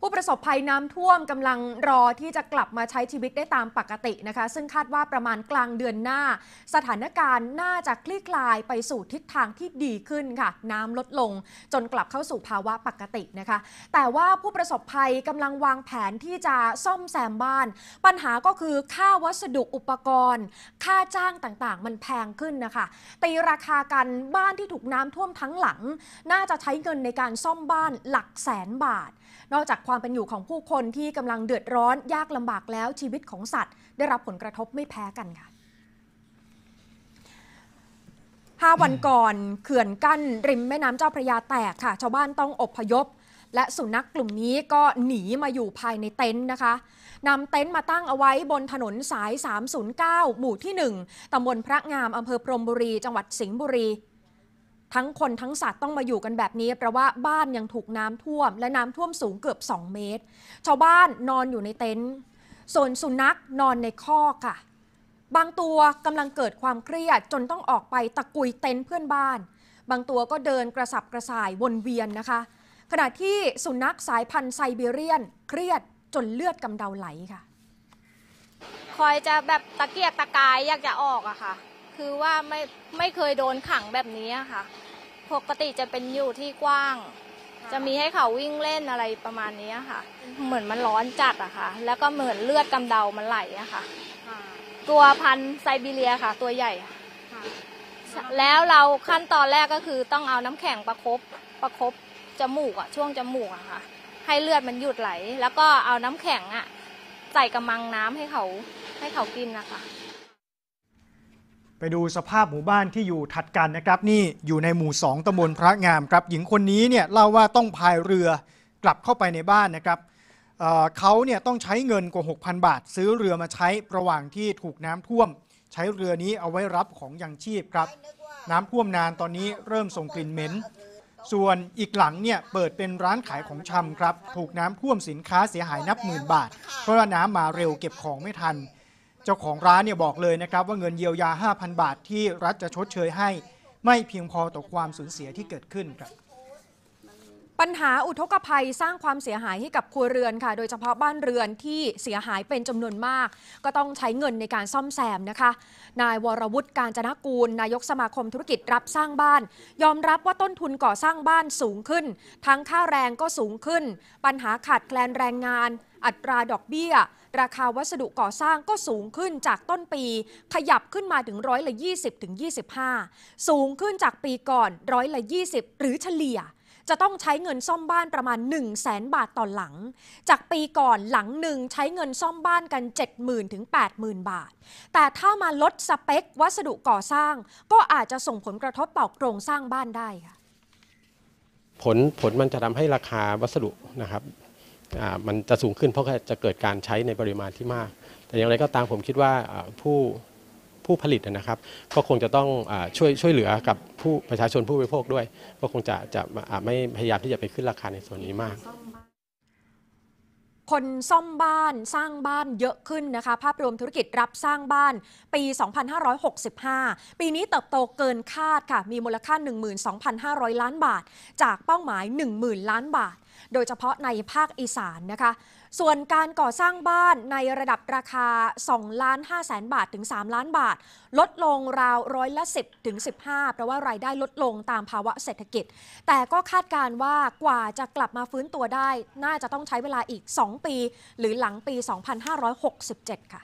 ผู้ประสบภัยน้ำท่วมกำลังรอที่จะกลับมาใช้ชีวิตได้ตามปกตินะคะ ซึ่งคาดว่าประมาณกลางเดือนหน้า สถานการณ์น่าจะคลี่คลายไปสู่ทิศทางที่ดีขึ้นค่ะน้ำลดลงจนกลับเข้าสู่ภาวะปกตินะคะ แต่ว่าผู้ประสบภัยกำลังวางแผนที่จะซ่อมแซมบ้าน ปัญหาก็คือค่าวัสดุอุปกรณ์ ค่าจ้างต่างๆมันแพงขึ้นนะคะตีราคากันบ้านที่ถูกน้ำท่วมทั้งหลัง น่าจะใช้เงินในการซ่อมบ้านหลักแสนบาท นอกจากความเป็นอยู่ของผู้คนที่กำลังเดือดร้อนยากลำบากแล้วชีวิตของสัตว์ ได้รับผลกระทบไม่แพ้กันค่ะห้าวันก่อนเขื่อนกั้นริมแม่น้ำเจ้าพระยาแตกค่ะชาวบ้านต้องอบพยพ และสุนัขกลุ่มนี้ก็หนีมาอยู่ภายในเต็นท์นะคะนำเต็นท์มาตั้งเอาไว้บนถนนสาย 309 หมู่ที่ 1 ตำบลพระงามอำเภอพรมบุรี จังหวัดสิงห์บุรีทั้งคนทั้งสัตว์ต้องมาอยู่กันแบบนี้เพราะว่าบ้านยังถูกน้ำท่วม และน้ำท่วมสูงเกือบ 2 เมตร ชาวบ้านนอนอยู่ในเต็นท์ส่วนสุนัขนอนในคอกค่ะ บางตัวกำลังเกิดความเครียดจนต้องออกไปตะกุยเต็นท์เพื่อนบ้าน บางตัวก็เดินกระสับกระส่ายวนเวียนนะคะขณะที่สุนัขสายพันธุ์ไซบีเรียน เครียดจนเลือดกำเดาไหลค่ะ คอยจะแบบตะเกียกตะกายอยากจะออกอะค่ะคือว่าไม่ไม่เคยโดนขังแบบนี้ค่ะ ปกติจะเป็นอยู่ที่กว้าง จะมีให้เขาวิ่งเล่นอะไรประมาณนี้ค่ะ เหมือนมันร้อนจัดอะค่ะ แล้วก็เหมือนเลือดกำเดามันไหลอะค่ะ ตัวพันไซบีเรียค่ะ ตัวใหญ่ แล้วเราขั้นตอนแรกก็คือต้องเอาน้ำแข็งประครบประครบจมูกอะช่วงจมูกอะค่ะ ให้เลือดมันหยุดไหล แล้วก็เอาน้ำแข็งอะ ใส่กระมังน้ำให้เขาให้เขากินนะคะไปดูสภาพหมู่บ้านที่อยู่ถัดกันนะครับนี่อยู่ในหมู่ 2ตำบลพระงามครับหญิงคนนี้เนี่ยเล่าว่าต้องพายเรือกลับเข้าไปในบ้านนะครับเเขาเนี่ยต้องใช้เงินกว่า 6,000 บาท ซื้อเรือมาใช้ระหว่างที่ถูกน้ำท่วมใช้เรือนี้เอาไว้รับของยังชีพครับ น้ำท่วมนานตอนนี้เริ่มส่งกลิ่นเหม็นส่วนอีกหลังเนี่ยเปิดเป็นร้านขายของชำครับถูกน้ำท่วมสินค้าเสียหายนับหมื่นบาท เพราะว่าน้ำมาเร็วเก็บของไม่ทันเจ้าของร้านเนี่ยบอกเลยนะครับว่าเงินเยียวยา 5,000 บาทที่รัฐจะชดเชยให้ ไม่เพียงพอต่อความสูญเสียที่เกิดขึ้นครับปัญหาอุทกภัยสร้างความเสียหายให้กับครัวเรือนค่ะ โดยเฉพาะบ้านเรือนที่เสียหายเป็นจำนวนมาก ก็ต้องใช้เงินในการซ่อมแซมนะคะ นายวรวุฒิการจนกูล นายกสมาคมธุรกิจ รับสร้างบ้าน ยอมรับว่าต้นทุนก่อสร้างบ้านสูงขึ้น ทั้งค่าแรงก็สูงขึ้น ปัญหาขาดแคลนแรงงาน อัตราดอกเบี้ย ราคาวัสดุก่อสร้างก็สูงขึ้นจากต้นปี ขยับขึ้นมาถึงร้อยละ 20-25 สูงขึ้นจากปีก่อนร้อยละ 20 หรือเฉลี่ยจะต้องใช้เงินซ่อมบ้านประมาณ 1 0 0 0 0แสนบาทต่อหลัง จากปีก่อนหลังหนึ่งใช้เงินซ่อมบ้านกัน 70,000 ถึง 80,000 บาท แต่ถ้ามาลดสเปค วัสดุก่อสร้าง ก็อาจจะส่งผลกระทบต่อโครงสร้างบ้านได้ค่ะผลผลมันจะทำให้ราคาวัสดุนะครับมันจะสูงขึ้นเพราะจะเกิดการใช้ในปริมาณที่มาก แต่อย่างไรก็ตามผมคิดว่าผู้ผู้ผลิตนะครับ ก็คงจะต้องช่วยช่วยเหลือกับผู้ประชาชนผู้บริโภคด้วย ก็คงจะจะไม่พยายามที่จะไปขึ้นราคาในส่วนนี้มาก คนซ่อมบ้านสร้างบ้านเยอะขึ้นนะคะภาพรวมธุรกิจรับสร้างบ้าน ปี 2565 ปีนี้เติบโตเกินคาดค่ะ มีมูลค่า 12,500 ล้านบาท จากเป้าหมาย 10,000 ล้านบาทโดยเฉพาะในภาคอีสานนะคะ ส่วนการก่อสร้างบ้านในระดับราคา2ล้าน5แสนบาท ถึง 3 ล้านบาท ลดลงราวร้อยละ10 ถึง 15 เพราะว่า รายได้ลดลงตามภาวะเศรษฐกิจ แต่ก็คาดการว่ากว่าจะกลับมาฟื้นตัวได้ น่าจะต้องใช้เวลาอีก 2 ปีหรือหลังปี 2567 ค่ะ